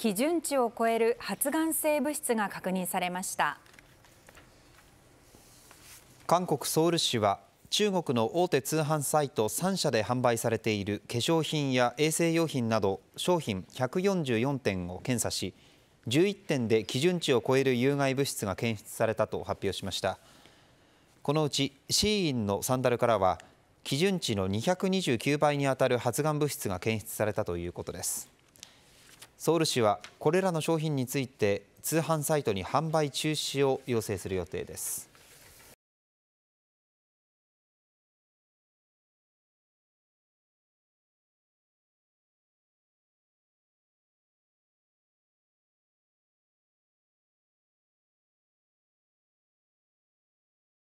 基準値を超える発がん性物質が確認されました韓国ソウル市は中国の大手通販サイト3社で販売されている化粧品や衛生用品など商品144点を検査し11点で基準値を超える有害物質が検出されたと発表しましたこのうちシーインのサンダルからは基準値の229倍にあたる発がん物質が検出されたということですソウル市はこれらの商品について通販サイトに販売中止を要請する予定です。